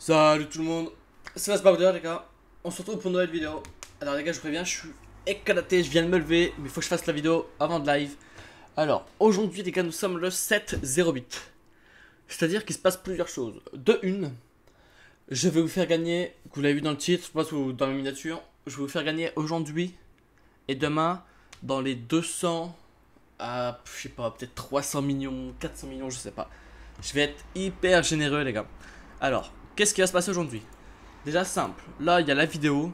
Salut tout le monde, c'est Vasbarder les gars, on se retrouve pour une nouvelle vidéo. Alors les gars je vous préviens, je suis éclaté, je viens de me lever, mais il faut que je fasse la vidéo avant de live. Alors aujourd'hui les gars nous sommes le 7-08, c'est-à-dire qu'il se passe plusieurs choses. De une, je vais vous faire gagner, vous l'avez vu dans le titre, je dans la miniature, je vais vous faire gagner aujourd'hui et demain dans les 200 à, ah, je sais pas, peut-être 300 millions, 400 millions, je sais pas. Je vais être hyper généreux les gars. Alors, Qu'est-ce qui va se passer aujourd'hui Déjà simple, là il y a la vidéo.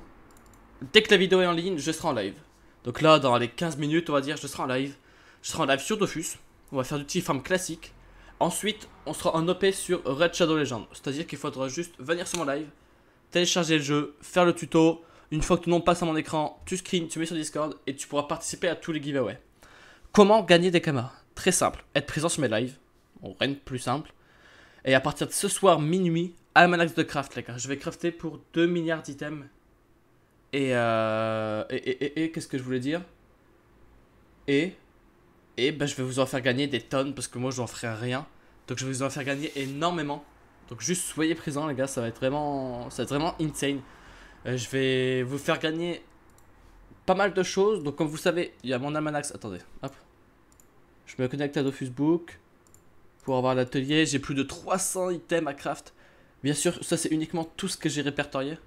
Dès que la vidéo est en ligne, je serai en live. Donc là, dans les 15 minutes, on va dire, je serai en live. Je serai en live sur Dofus. On va faire du T-Farm classique. Ensuite, on sera en OP sur Red Shadow Legend. C'est-à-dire qu'il faudra juste venir sur mon live, télécharger le jeu, faire le tuto. Une fois que ton nom passe à mon écran, tu screen, tu mets sur Discord et tu pourras participer à tous les giveaways. Comment gagner des camas Très simple. Être présent sur mes lives. rien de plus simple. Et à partir de ce soir minuit, Almanax de craft, les gars. Je vais crafter pour 2 milliards d'items. Et, euh, et, et, et, qu'est-ce que je voulais dire Et, et ben, je vais vous en faire gagner des tonnes parce que moi, je n'en ferai rien. Donc, je vais vous en faire gagner énormément. Donc, juste soyez présents, les gars. Ça va être vraiment, ça va être vraiment insane. Euh, je vais vous faire gagner pas mal de choses. Donc, comme vous savez, il y a mon Almanax. Attendez, hop. Je me connecte à Dofusbook pour avoir l'atelier. J'ai plus de 300 items à craft. Bien sûr, ça c'est uniquement tout ce que j'ai répertorié.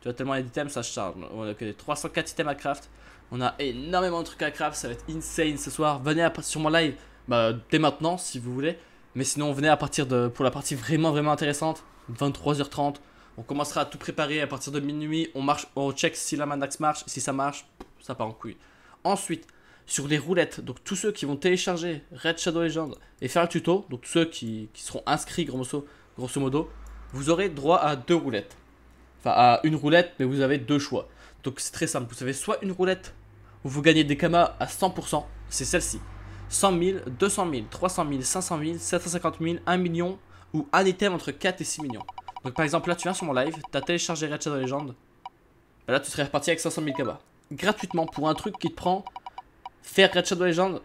Tu vois, tellement il y ça charge. On a que 304 items à craft. On a énormément de trucs à craft, ça va être insane ce soir. Venez sur mon live bah, dès maintenant si vous voulez. Mais sinon, venez à partir de. pour la partie vraiment vraiment intéressante, 23h30. On commencera à tout préparer à partir de minuit. On marche, check si la manax marche. Si ça marche, ça part en couille. Ensuite, sur les roulettes, donc tous ceux qui vont télécharger Red Shadow Legends et faire le tuto, donc tous ceux qui, qui seront inscrits grosso modo, vous aurez droit à deux roulettes. Enfin, à une roulette, mais vous avez deux choix. Donc c'est très simple. Vous avez soit une roulette où vous gagnez des kamas à 100%, c'est celle-ci. 100 000, 200 000, 300 000, 500 000, 750 000, 1 million ou un item entre 4 et 6 millions. Donc par exemple là tu viens sur mon live, as téléchargé Ratchet Legend, légende bah, là tu serais reparti avec 500 000 kamas. Gratuitement pour un truc qui te prend faire Shadow Legend,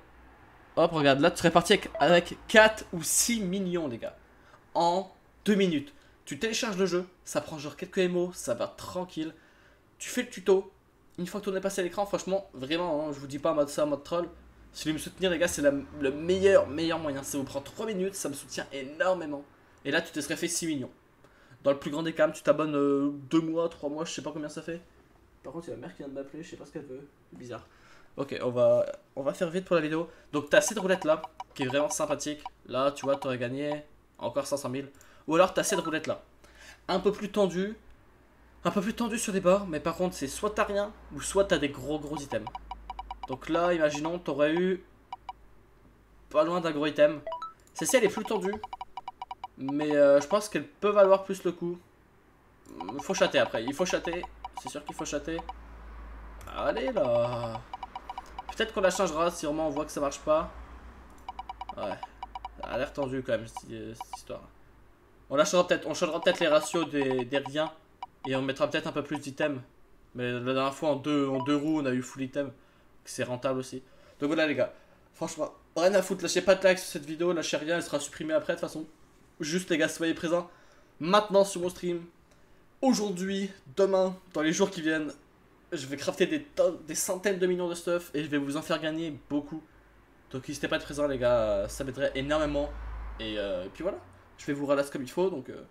hop regarde là tu serais parti avec, avec 4 ou 6 millions les gars. En 2 minutes. Tu télécharges le jeu, ça prend genre quelques MO, ça va tranquille. Tu fais le tuto. Une fois que tu es passé à l'écran, franchement, vraiment, hein, je vous dis pas mode ça, mode troll. Si vous voulez me soutenir, les gars, c'est le meilleur, meilleur moyen. Ça vous prend 3 minutes, ça me soutient énormément. Et là, tu te serais fait 6 millions. Dans le plus grand des cas, tu t'abonnes 2 euh, mois, 3 mois, je sais pas combien ça fait. Par contre, il y a ma mère qui vient de m'appeler, je sais pas ce qu'elle veut. Bizarre. Ok, on va, on va faire vite pour la vidéo. Donc, t'as cette roulette là, qui est vraiment sympathique. Là, tu vois, t'aurais gagné encore 500 000. Ou alors t'as cette roulette là. Un peu plus tendu. Un peu plus tendu sur les bords, mais par contre c'est soit t'as rien, ou soit t'as des gros gros items. Donc là, imaginons, t'aurais eu pas loin d'un gros item. Celle-ci elle est plus tendue, mais euh, je pense qu'elle peut valoir plus le coup. Hum, faut chater après, il faut chater, c'est sûr qu'il faut chater. Allez là Peut-être qu'on la changera si vraiment on voit que ça marche pas. Ouais. elle a l'air tendu quand même cette euh, histoire. On lâchera changera peut-être, on changera peut-être les ratios des, des riens. Et on mettra peut-être un peu plus d'items. Mais la dernière fois en deux, en deux roues on a eu full item. C'est rentable aussi. Donc voilà les gars. Franchement, rien à foutre. Lâchez pas de like sur cette vidéo. Lâchez rien. Elle sera supprimée après de toute façon. Juste les gars, soyez présents. Maintenant sur mon stream. Aujourd'hui, demain, dans les jours qui viennent. Je vais crafter des, des centaines de millions de stuff. Et je vais vous en faire gagner beaucoup. Donc n'hésitez pas à être présent les gars. Ça m'aiderait énormément. et euh, puis voilà je vais vous ralasse comme il faut, donc euh,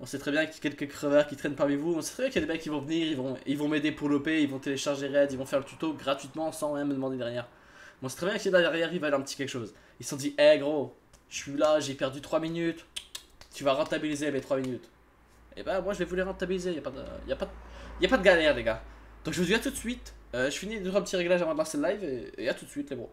on sait très bien qu'il y a quelques crevards qui traînent parmi vous, on sait très bien qu'il y a des mecs qui vont venir, ils vont ils vont m'aider pour l'OP, ils vont télécharger Red, ils vont faire le tuto gratuitement sans même me demander derrière. On sait très bien qu'il y a derrière, y avoir un petit quelque chose. Ils se sont dit, hé eh, gros, je suis là, j'ai perdu 3 minutes, tu vas rentabiliser mes 3 minutes. Et eh bah ben, moi je vais vous les rentabiliser, il a, pas de, y a, pas de, y pas de galère les gars. Donc je vous dis à tout de suite, euh, je finis de faire un petit réglage avant de lancer le live et, et à tout de suite les bros.